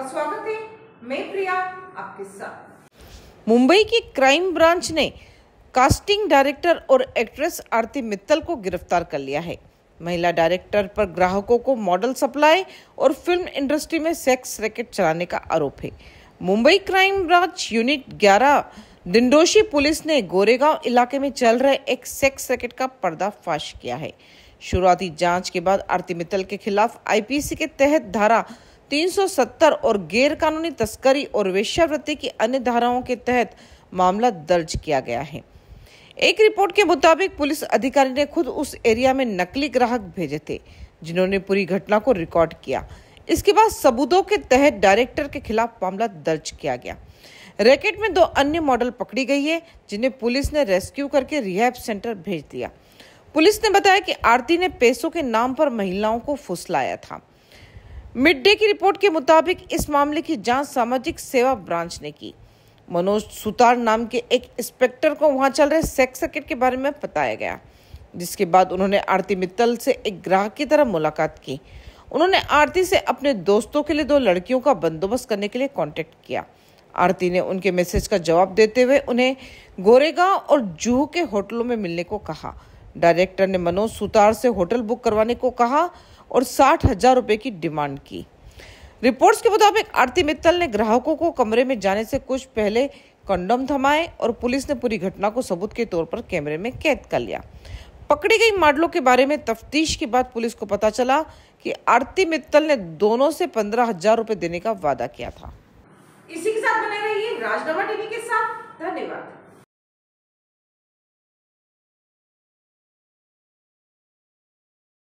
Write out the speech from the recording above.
आपका स्वागत है मैं प्रिया आपके साथ मुंबई की क्राइम ब्रांच ने कास्टिंग डायरेक्टर और एक्ट्रेस आरती मित्तल को गिरफ्तार कर लिया है महिला डायरेक्टर पर ग्राहकों को मॉडल सप्लाई और फिल्म इंडस्ट्री में सेक्स रैकेट चलाने का आरोप है Mumbai crime branch unit 11 Dindoshi police ने गोरेगांव इलाके में चल रहे एक सेक्स रैकेट का पर्दाफाश किया है शुरुआती जांच के बाद आरती मित्तल के खिलाफ आईपीसी के तहत धारा 370 और गैरकानूनी तस्करी और वेश्यावृत्ति की अन्य धाराओं के तहत मामला दर्ज किया गया है एक रिपोर्ट के मुताबिक पुलिस अधिकारी ने खुद उस एरिया में नकली ग्राहक भेजे थे जिन्होंने पूरी घटना को रिकॉर्ड किया इसके बाद सबूतों के तहत डायरेक्टर के खिलाफ मामला दर्ज किया गया रैकेट में दो अन्य मॉडल पकड़ी गई है जिन्हें पुलिस ने रेस्क्यू करके रिहैब सेंटर भेज दिया पुलिस ने बताया कि आरती ने पैसों के नाम पर महिलाओं को फुसलाया था मिड डे की रिपोर्ट के मुताबिक इस मामले की जांच सामाजिक सेवा ब्रांच ने की मनोज सुतार नाम के एक इंस्पेक्टर को वहां चल रहे सेक्स सर्किट के बारे में बताया गया जिसके बाद उन्होंने आरती मित्तल से एक ग्राहक की तरह मुलाकात की उन्होंने आरती से अपने दोस्तों के लिए दो लड़कियों का बंदोबस्त करने के लिए कॉन्टेक्ट किया आरती ने उनके मैसेज का जवाब देते हुए उन्हें गोरेगांव और जूह के होटलों में मिलने को कहा डायरेक्टर ने मनोज सुतार से होटल बुक करवाने को कहा और साठ हजार रुपये की डिमांड की रिपोर्ट्स के मुताबिक आरती मित्तल ने ग्राहकों को कमरे में जाने से कुछ पहले कंडोम थमाए और पुलिस ने पूरी घटना को सबूत के तौर पर कैमरे में कैद कर लिया पकड़ी गई मॉडलों के बारे में तफ्तीश के बाद पुलिस को पता चला कि आरती मित्तल ने दोनों से पंद्रह हजार रूपए देने का वादा किया था इसी के साथ बने रहिए राजनामा टीवी के साथ धन्यवाद